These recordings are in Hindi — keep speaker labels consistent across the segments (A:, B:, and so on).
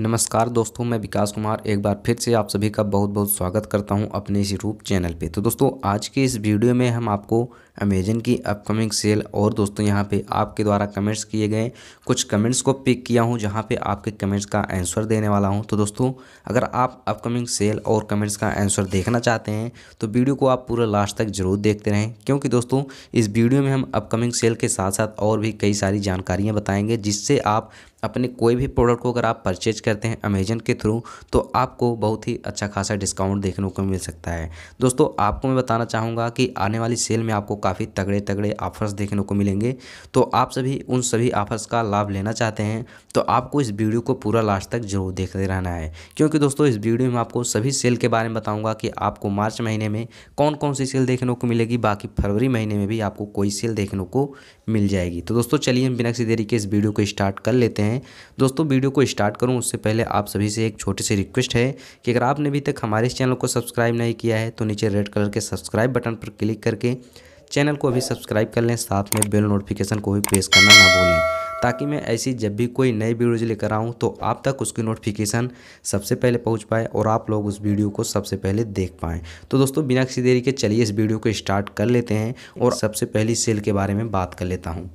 A: नमस्कार दोस्तों मैं विकास कुमार एक बार फिर से आप सभी का बहुत बहुत स्वागत करता हूं अपने इस यूट्यूब चैनल पे तो दोस्तों आज के इस वीडियो में हम आपको अमेजन की अपकमिंग सेल और दोस्तों यहां पे आपके द्वारा कमेंट्स किए गए कुछ कमेंट्स को पिक किया हूं जहां पे आपके कमेंट्स का आंसर देने वाला हूँ तो दोस्तों अगर आप अपकमिंग सेल और कमेंट्स का आंसर देखना चाहते हैं तो वीडियो को आप पूरा लास्ट तक जरूर देखते रहें क्योंकि दोस्तों इस वीडियो में हम अपकमिंग सेल के साथ साथ और भी कई सारी जानकारियाँ बताएँगे जिससे आप अपने कोई भी प्रोडक्ट को अगर आप परचेज करते हैं अमेजन के थ्रू तो आपको बहुत ही अच्छा खासा डिस्काउंट देखने को मिल सकता है दोस्तों आपको मैं बताना चाहूँगा कि आने वाली सेल में आपको काफ़ी तगड़े तगड़े ऑफर्स देखने को मिलेंगे तो आप सभी उन सभी ऑफर्स का लाभ लेना चाहते हैं तो आपको इस वीडियो को पूरा लास्ट तक जरूर देखते रहना है क्योंकि दोस्तों इस वीडियो में आपको सभी सेल के बारे में बताऊँगा कि आपको मार्च महीने में कौन कौन सी सेल देखने को मिलेगी बाकी फरवरी महीने में भी आपको कोई सेल देखने को मिल जाएगी तो दोस्तों चलिए हम बिना किसी देरी के इस वीडियो को स्टार्ट कर लेते हैं हैं दोस्तों वीडियो को स्टार्ट करूं उससे पहले आप सभी से एक छोटी सी रिक्वेस्ट है कि अगर आपने अभी तक हमारे इस चैनल को सब्सक्राइब नहीं किया है तो नीचे रेड कलर के सब्सक्राइब बटन पर क्लिक करके चैनल को अभी सब्सक्राइब कर लें साथ में बेल नोटिफिकेशन को भी प्रेस करना ना भूलें ताकि मैं ऐसी जब भी कोई नई वीडियोज लेकर आऊँ तो आप तक उसकी नोटिफिकेशन सबसे पहले पहुँच पाए और आप लोग उस वीडियो को सबसे पहले देख पाएँ तो दोस्तों बिना किसी देरी के चलिए इस वीडियो को स्टार्ट कर लेते हैं और सबसे पहली सेल के बारे में बात कर लेता हूँ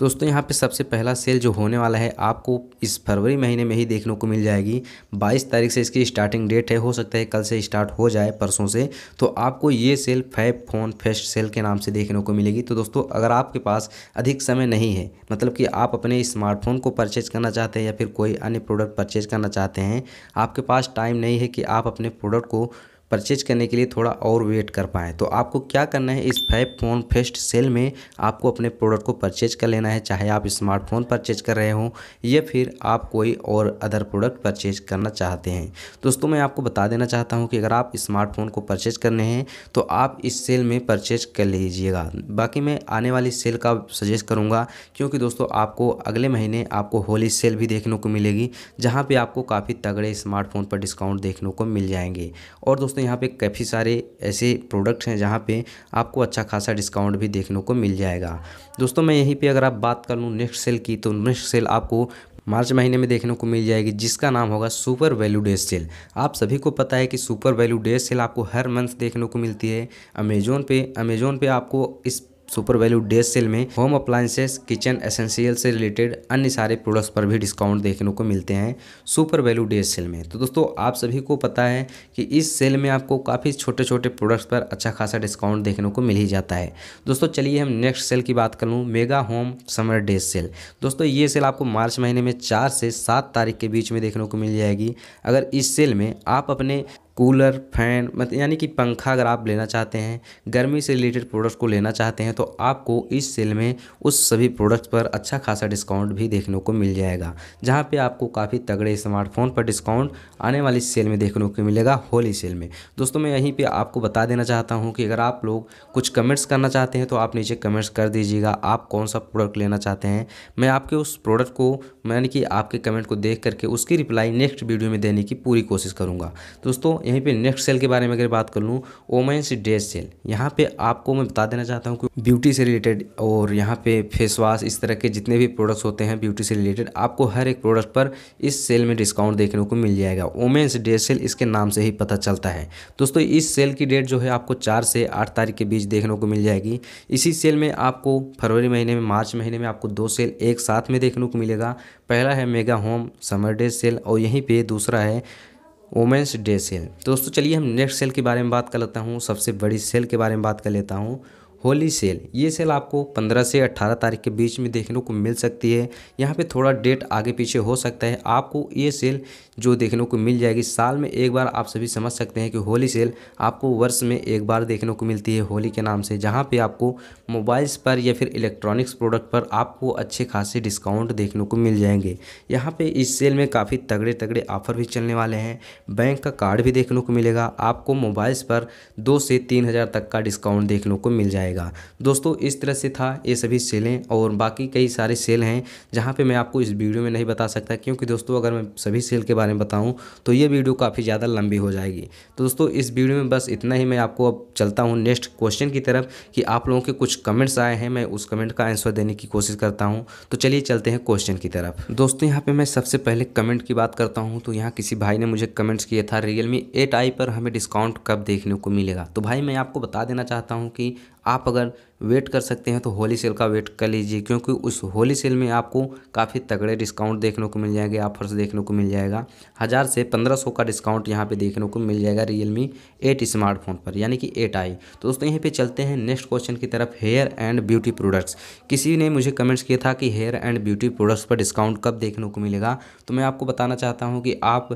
A: दोस्तों यहाँ पे सबसे पहला सेल जो होने वाला है आपको इस फरवरी महीने में ही देखने को मिल जाएगी 22 तारीख से इसकी स्टार्टिंग डेट है हो सकता है कल से स्टार्ट हो जाए परसों से तो आपको ये sale fab phone fest sale के नाम से देखने को मिलेगी तो दोस्तों अगर आपके पास अधिक समय नहीं है मतलब कि आप अपने स्मार्टफोन को परचेज करना चाहते हैं या फिर कोई अन्य प्रोडक्ट परचेज करना चाहते हैं आपके पास टाइम नहीं है कि आप अपने प्रोडक्ट को परचेज करने के लिए थोड़ा और वेट कर पाएँ तो आपको क्या करना है इस फाइव फोन फेस्ट सेल में आपको अपने प्रोडक्ट को परचेज कर लेना है चाहे आप स्मार्टफोन परचेज कर रहे हों या फिर आप कोई और अदर प्रोडक्ट परचेज करना चाहते हैं दोस्तों मैं आपको बता देना चाहता हूँ कि अगर आप स्मार्टफोन को परचेज करने हैं तो आप इस सेल में परचेज कर लीजिएगा बाकी मैं आने वाली सेल का सजेस्ट करूँगा क्योंकि दोस्तों आपको अगले महीने आपको होली सेल भी देखने को मिलेगी जहाँ पर आपको काफ़ी तगड़े स्मार्टफोन पर डिस्काउंट देखने को मिल जाएंगे और दोस्तों दोस्तों यहाँ पे काफ़ी सारे ऐसे प्रोडक्ट्स हैं जहाँ पे आपको अच्छा खासा डिस्काउंट भी देखने को मिल जाएगा दोस्तों मैं यहीं पे अगर आप बात कर लूँ नेक्स्ट सेल की तो नेक्स्ट सेल आपको मार्च महीने में देखने को मिल जाएगी जिसका नाम होगा सुपर वैल्यू डे सेल आप सभी को पता है कि सुपर वैल्यू डे सेल आपको हर मंथ देखने को मिलती है अमेजोन पे अमेजोन पे आपको इस सुपर वैल्यू डे सेल में होम अप्लायंसेस किचन एसेंशियल से रिलेटेड अन्य सारे प्रोडक्ट्स पर भी डिस्काउंट देखने को मिलते हैं सुपर वैल्यू डे सेल में तो दोस्तों आप सभी को पता है कि इस सेल में आपको काफ़ी छोटे छोटे प्रोडक्ट्स पर अच्छा खासा डिस्काउंट देखने को मिल ही जाता है दोस्तों चलिए हम नेक्स्ट सेल की बात कर लूँ mega home summer day sale दोस्तों ये सेल आपको मार्च महीने में चार से सात तारीख के बीच में देखने को मिल जाएगी अगर इस सेल में आप अपने कूलर फैन मतलब यानी कि पंखा अगर आप लेना चाहते हैं गर्मी से रिलेटेड प्रोडक्ट को लेना चाहते हैं तो आपको इस सेल में उस सभी प्रोडक्ट्स पर अच्छा खासा डिस्काउंट भी देखने को मिल जाएगा जहाँ पे आपको काफ़ी तगड़े स्मार्टफोन पर डिस्काउंट आने वाली सेल में देखने को मिलेगा होली सेल में दोस्तों मैं यहीं पर आपको बता देना चाहता हूँ कि अगर आप लोग कुछ कमेंट्स करना चाहते हैं तो आप नीचे कमेंट्स कर दीजिएगा आप कौन सा प्रोडक्ट लेना चाहते हैं मैं आपके उस प्रोडक्ट को यानी कि आपके कमेंट को देख करके उसकी रिप्लाई नेक्स्ट वीडियो में देने की पूरी कोशिश करूँगा दोस्तों यहीं पे नेक्स्ट सेल के बारे में अगर बात कर लूँ ओमेंस डे सेल यहाँ पे आपको मैं बता देना चाहता हूँ कि ब्यूटी से रिलेटेड और यहाँ पे फेस वाश इस तरह के जितने भी प्रोडक्ट्स होते हैं ब्यूटी से रिलेटेड आपको हर एक प्रोडक्ट पर इस सेल में डिस्काउंट देखने को मिल जाएगा ओमेंस डे सेल इसके नाम से ही पता चलता है दोस्तों इस सेल की डेट जो है आपको चार से आठ तारीख के बीच देखने को मिल जाएगी इसी सेल में आपको फरवरी महीने में मार्च महीने में आपको दो सेल एक साथ में देखने को मिलेगा पहला है mega home summer day sale और यहीं पर दूसरा है वोमेंस डे सेल दोस्तों चलिए हम नेक्स्ट सेल के बारे में बात कर लेता हूँ सबसे बड़ी सेल के बारे में बात कर लेता हूँ होली सेल ये सेल आपको 15 से 18 तारीख के बीच में देखने को मिल सकती है यहाँ पे थोड़ा डेट आगे पीछे हो सकता है आपको ये सेल जो देखने को मिल जाएगी साल में एक बार आप सभी समझ सकते हैं कि होली सेल आपको वर्ष में एक बार देखने को मिलती है होली के नाम से जहाँ पे आपको मोबाइल्स पर या फिर इलेक्ट्रॉनिक्स प्रोडक्ट पर आपको अच्छे खासे डिस्काउंट देखने को मिल जाएंगे यहाँ पर इस सेल में काफ़ी तगड़े तगड़े ऑफर भी चलने वाले हैं बैंक का कार्ड भी देखने को मिलेगा आपको मोबाइल्स पर दो से तीन हज़ार तक का डिस्काउंट देखने को मिल जाएगा जाएगा दोस्तों इस तरह से था ये सभी सेलें और बाकी कई सारे सेल हैं जहाँ पर मैं आपको इस वीडियो में नहीं बता सकता क्योंकि दोस्तों अगर मैं सभी सेल के बारे में बताऊँ तो ये वीडियो काफ़ी ज़्यादा लंबी हो जाएगी तो दोस्तों इस वीडियो में बस इतना ही मैं आपको अब चलता हूँ नेक्स्ट क्वेश्चन की तरफ कि आप लोगों के कुछ कमेंट्स आए हैं मैं उस कमेंट का आंसर देने की कोशिश करता हूँ तो चलिए चलते हैं क्वेश्चन की तरफ दोस्तों यहाँ पे मैं सबसे पहले कमेंट की बात करता हूँ तो यहाँ किसी भाई ने मुझे कमेंट्स किया था रियल मी एट आई पर हमें डिस्काउंट कब देखने को मिलेगा तो भाई मैं आपको बता देना चाहता हूँ कि आप अगर वेट कर सकते हैं तो होली सेल का वेट कर लीजिए क्योंकि उस होली सेल में आपको काफ़ी तगड़े डिस्काउंट देखने को मिल जाएंगे ऑफर्स देखने को मिल जाएगा हज़ार से पंद्रह सौ का डिस्काउंट यहाँ पे देखने को मिल जाएगा रियल मी एट स्मार्टफोन पर यानी कि एट आई तो दोस्तों यहीं पे चलते हैं नेक्स्ट क्वेश्चन की तरफ हेयर एंड ब्यूटी प्रोडक्ट्स किसी ने मुझे कमेंट्स किया था कि हेयर एंड ब्यूटी प्रोडक्ट्स पर डिस्काउंट कब देखने को मिलेगा तो मैं आपको बताना चाहता हूँ कि आप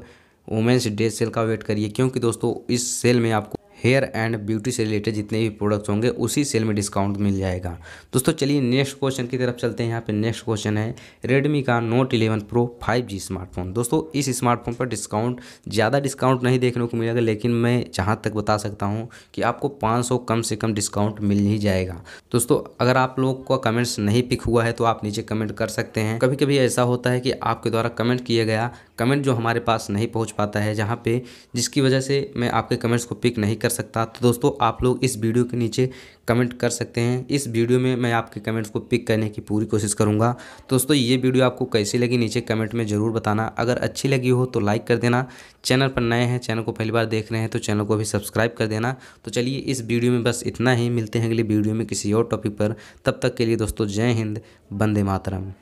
A: वुमेंस डे सेल का वेट करिए क्योंकि दोस्तों इस सेल में आपको हेयर एंड ब्यूटी से रिलेटेड जितने भी प्रोडक्ट्स होंगे उसी सेल में डिस्काउंट मिल जाएगा दोस्तों चलिए नेक्स्ट क्वेश्चन की तरफ चलते हैं यहाँ पे नेक्स्ट क्वेश्चन है रेडमी का Note eleven Pro five G smartphone दोस्तों इस स्मार्टफोन पर डिस्काउंट ज़्यादा डिस्काउंट नहीं देखने को मिलेगा लेकिन मैं जहाँ तक बता सकता हूँ कि आपको पाँच कम से कम डिस्काउंट मिल ही जाएगा दोस्तों अगर आप लोग का कमेंट्स नहीं पिक हुआ है तो आप नीचे कमेंट कर सकते हैं कभी कभी ऐसा होता है कि आपके द्वारा कमेंट किया गया कमेंट जो हमारे पास नहीं पहुँच पाता है जहाँ पर जिसकी वजह से मैं आपके कमेंट्स को पिक नहीं कर सकता तो दोस्तों आप लोग इस वीडियो के नीचे कमेंट कर सकते हैं इस वीडियो में मैं आपके कमेंट्स को पिक करने की पूरी कोशिश करूँगा दोस्तों ये वीडियो आपको कैसी लगी नीचे कमेंट में ज़रूर बताना अगर अच्छी लगी हो तो लाइक कर देना चैनल पर नए हैं चैनल को पहली बार देख रहे हैं तो चैनल को भी सब्सक्राइब कर देना तो चलिए इस वीडियो में बस इतना ही मिलते हैं अगली वीडियो में किसी और टॉपिक पर तब तक के लिए दोस्तों जय हिंद बंदे मातरम